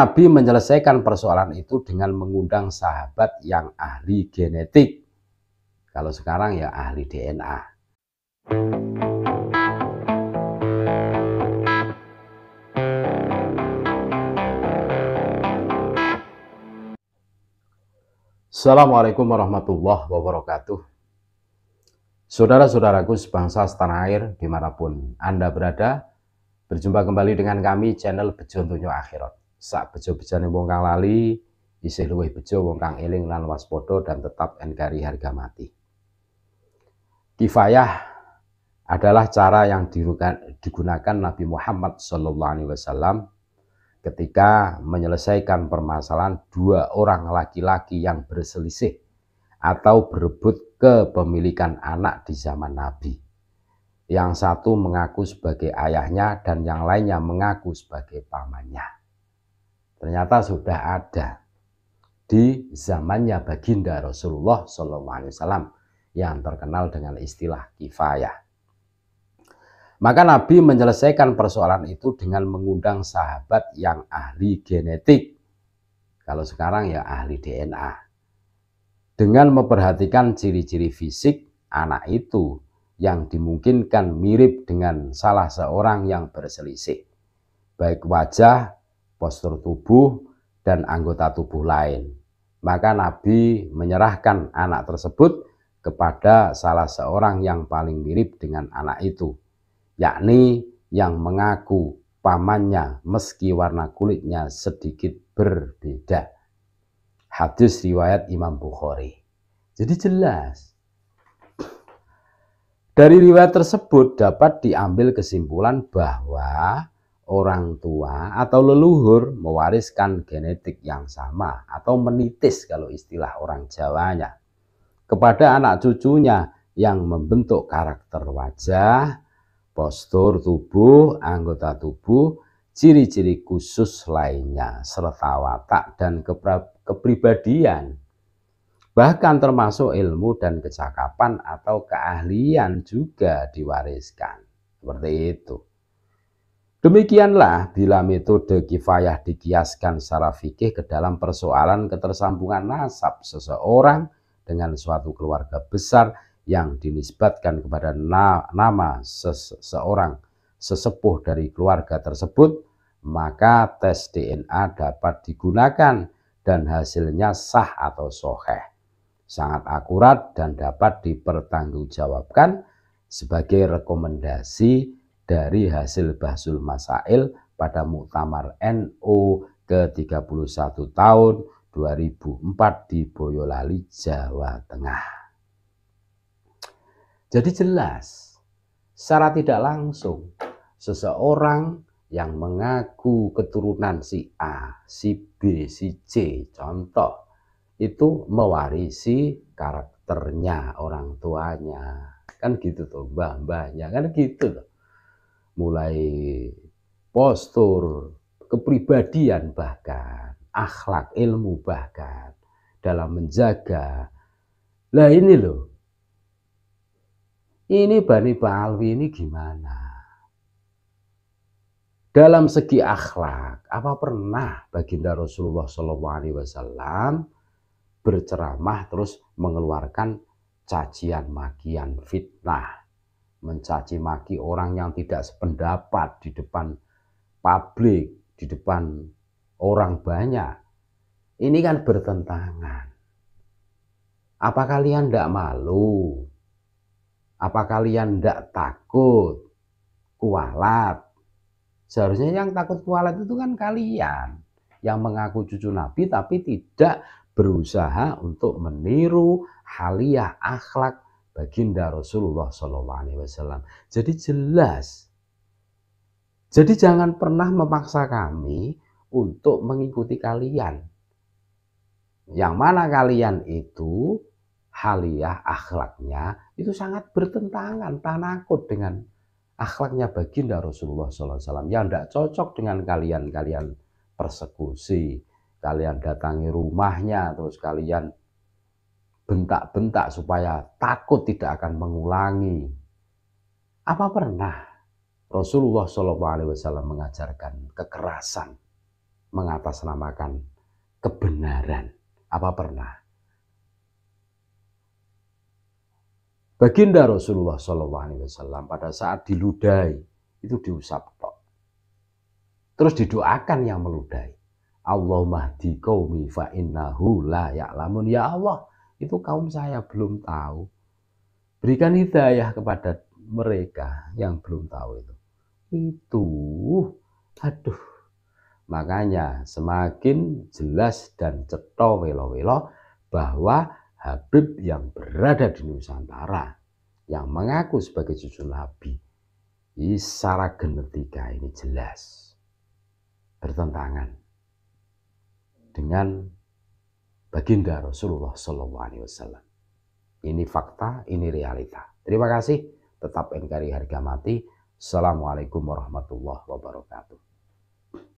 Nabi menyelesaikan persoalan itu dengan mengundang sahabat yang ahli genetik. Kalau sekarang ya ahli DNA. Assalamualaikum warahmatullahi wabarakatuh. Saudara-saudaraku sebangsa setanah air dimanapun Anda berada, berjumpa kembali dengan kami channel Bejon Akhirat sak bejo-bejone wong kang lali isih luwih bejo wong kang eling lan waspada dan tetap engkari harga mati. Kifayah adalah cara yang digunakan Nabi Muhammad Shallallahu Alaihi Wasallam ketika menyelesaikan permasalahan dua orang laki-laki yang berselisih atau berebut kepemilikan anak di zaman Nabi. Yang satu mengaku sebagai ayahnya dan yang lainnya mengaku sebagai pamannya ternyata sudah ada di zamannya baginda Rasulullah SAW yang terkenal dengan istilah kifayah. Maka Nabi menyelesaikan persoalan itu dengan mengundang sahabat yang ahli genetik. Kalau sekarang ya ahli DNA. Dengan memperhatikan ciri-ciri fisik anak itu yang dimungkinkan mirip dengan salah seorang yang berselisih. Baik wajah, postur tubuh, dan anggota tubuh lain. Maka Nabi menyerahkan anak tersebut kepada salah seorang yang paling mirip dengan anak itu, yakni yang mengaku pamannya meski warna kulitnya sedikit berbeda. Hadis riwayat Imam Bukhari. Jadi jelas. Dari riwayat tersebut dapat diambil kesimpulan bahwa orang tua atau leluhur mewariskan genetik yang sama atau menitis kalau istilah orang Jawanya kepada anak cucunya yang membentuk karakter wajah, postur tubuh, anggota tubuh, ciri-ciri khusus lainnya serta watak dan kepribadian. Bahkan termasuk ilmu dan kecakapan atau keahlian juga diwariskan. Seperti itu. Demikianlah bila metode kifayah dikiaskan secara fikih ke dalam persoalan ketersambungan nasab seseorang dengan suatu keluarga besar yang dinisbatkan kepada na nama seseorang sesepuh dari keluarga tersebut, maka tes DNA dapat digunakan dan hasilnya sah atau soheh. Sangat akurat dan dapat dipertanggungjawabkan sebagai rekomendasi dari hasil Bahsul Masail pada Muktamar NU ke-31 tahun 2004 di Boyolali, Jawa Tengah. Jadi jelas, secara tidak langsung, seseorang yang mengaku keturunan si A, si B, si C, contoh, itu mewarisi karakternya orang tuanya. Kan gitu tuh, mbah-mbahnya, kan gitu tuh mulai postur, kepribadian bahkan, akhlak, ilmu bahkan dalam menjaga. Lah ini loh. Ini Bani Pak ini gimana? Dalam segi akhlak, apa pernah baginda Rasulullah SAW berceramah terus mengeluarkan cacian, makian, fitnah mencaci maki orang yang tidak sependapat di depan publik, di depan orang banyak. Ini kan bertentangan. Apa kalian tidak malu? Apa kalian tidak takut? Kualat. Seharusnya yang takut kualat itu kan kalian. Yang mengaku cucu Nabi tapi tidak berusaha untuk meniru haliah akhlak baginda Rasulullah Shallallahu Alaihi Wasallam. Jadi jelas. Jadi jangan pernah memaksa kami untuk mengikuti kalian. Yang mana kalian itu haliah akhlaknya itu sangat bertentangan, tanakut dengan akhlaknya baginda Rasulullah SAW yang tidak cocok dengan kalian-kalian persekusi, kalian datangi rumahnya, terus kalian bentak-bentak supaya takut tidak akan mengulangi. Apa pernah Rasulullah SAW mengajarkan kekerasan, mengatasnamakan kebenaran? Apa pernah? Baginda Rasulullah SAW pada saat diludahi itu diusap tok. Terus didoakan yang meludai. Allahumma di qaumi fa innahu la ya'lamun ya Allah itu kaum saya belum tahu. Berikan hidayah kepada mereka yang belum tahu itu. Itu, aduh. Makanya semakin jelas dan ceto welo-welo bahwa Habib yang berada di Nusantara yang mengaku sebagai cucu Nabi secara genetika ini jelas bertentangan dengan baginda Rasulullah Shallallahu Alaihi Wasallam. Ini fakta, ini realita. Terima kasih. Tetap NKRI harga mati. Assalamualaikum warahmatullahi wabarakatuh.